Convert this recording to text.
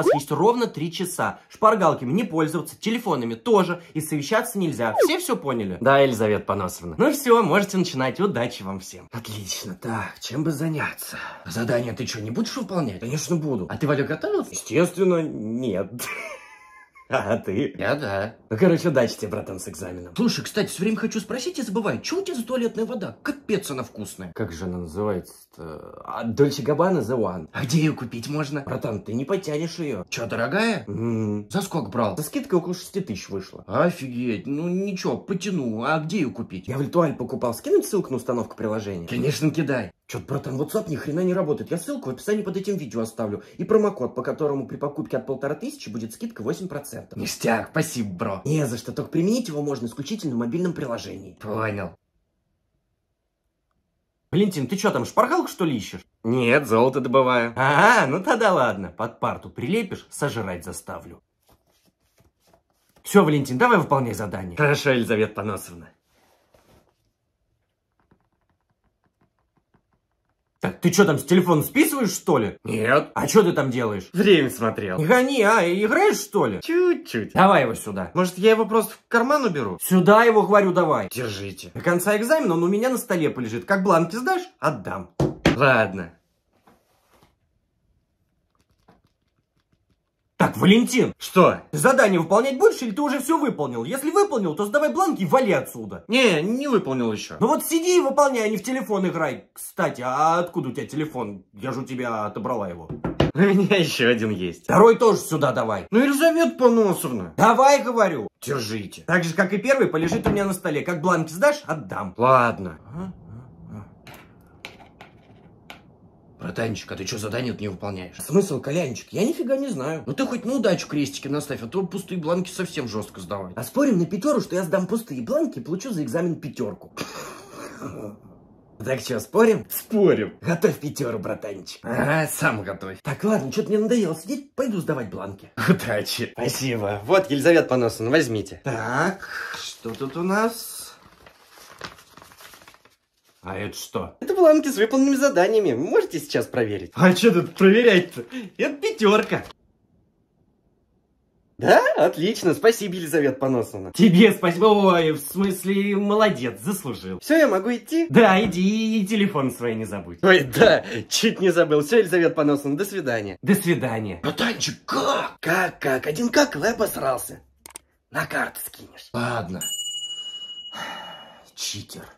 у вас есть ровно 3 часа. Шпаргалками не пользоваться, телефонами тоже, и совещаться нельзя. Все все поняли? Да, Елизавета Панасовна. Ну все, можете начинать. Удачи вам всем. Отлично. Так, чем бы заняться? Задание ты что, не будешь выполнять? Конечно, буду. А ты, Вадя, готовился? Естественно, нет. А, а ты? Я да. Ну, короче, удачи тебе, братан, с экзаменом. Слушай, кстати, все время хочу спросить, я забываю, что у тебя за туалетная вода? Капец она вкусная. Как же она называется-то? А, Дольче Габана The One. А где ее купить можно? Братан, ты не потянешь ее. Че, дорогая? М -м. За сколько брал? За скидкой около 6 тысяч вышло. Офигеть, ну ничего, потяну. А где ее купить? Я в ритуаль покупал. Скинуть ссылку на установку приложения? Конечно, кидай. Чё-то, братан, WhatsApp ни хрена не работает. Я ссылку в описании под этим видео оставлю. И промокод, по которому при покупке от полтора тысячи будет скидка 8%. Ништяк, спасибо, бро. Не за что, только применить его можно исключительно в мобильном приложении. Понял. Валентин, ты что там, шпаргалку что ли ищешь? Нет, золото добываю. А, ну тогда ладно. Под парту прилепишь, сожрать заставлю. Все, Валентин, давай выполняй задание. Хорошо, Елизавета Панасовна. это? Ты что там, с телефона списываешь, что ли? Нет. А что ты там делаешь? Время смотрел. Не гони, а, играешь, что ли? Чуть-чуть. Давай его сюда. Может, я его просто в карман уберу? Сюда его, говорю, давай. Держите. До конца экзамена он у меня на столе полежит. Как бланки сдашь, отдам. Ладно. Так, Валентин, что? Задание выполнять больше или ты уже все выполнил? Если выполнил, то сдавай бланки и вали отсюда. Не, не выполнил еще. Ну вот сиди и выполняй, а не в телефон играй. Кстати, а откуда у тебя телефон? Я же у тебя отобрала его. У меня еще один есть. Второй тоже сюда давай. Ну, или Елизавета Поносовна. Давай, говорю. Держите. Так же, как и первый, полежит у меня на столе. Как бланки сдашь, отдам. Ладно. А? Братанчик, а ты что задание не выполняешь? А смысл, Колянчик? Я нифига не знаю. Ну ты хоть на удачу крестики наставь, а то пустые бланки совсем жестко сдавать. А спорим на пятеру, что я сдам пустые бланки и получу за экзамен пятерку. Так что, спорим? Спорим. Готовь пятеру, братанчик. Ага, сам готовь. Так, ладно, что-то мне надоело сидеть, пойду сдавать бланки. Удачи. Спасибо. Вот, Елизавета Поносовна, возьмите. Так, что тут у нас? А это что? Это бланки с выполненными заданиями. можете сейчас проверить? А что тут проверять-то? Это пятерка. Да? Отлично. Спасибо, Елизавета Поносовна. Тебе спасибо. Ой, в смысле, молодец, заслужил. Все, я могу идти? Да, иди и телефон свой не забудь. Ой, да, чуть не забыл. Все, Елизавета Поносовна, до свидания. До свидания. Натанчик, ну, как? Как, как? Один как Лэб обосрался. На карту скинешь. Ладно. Читер.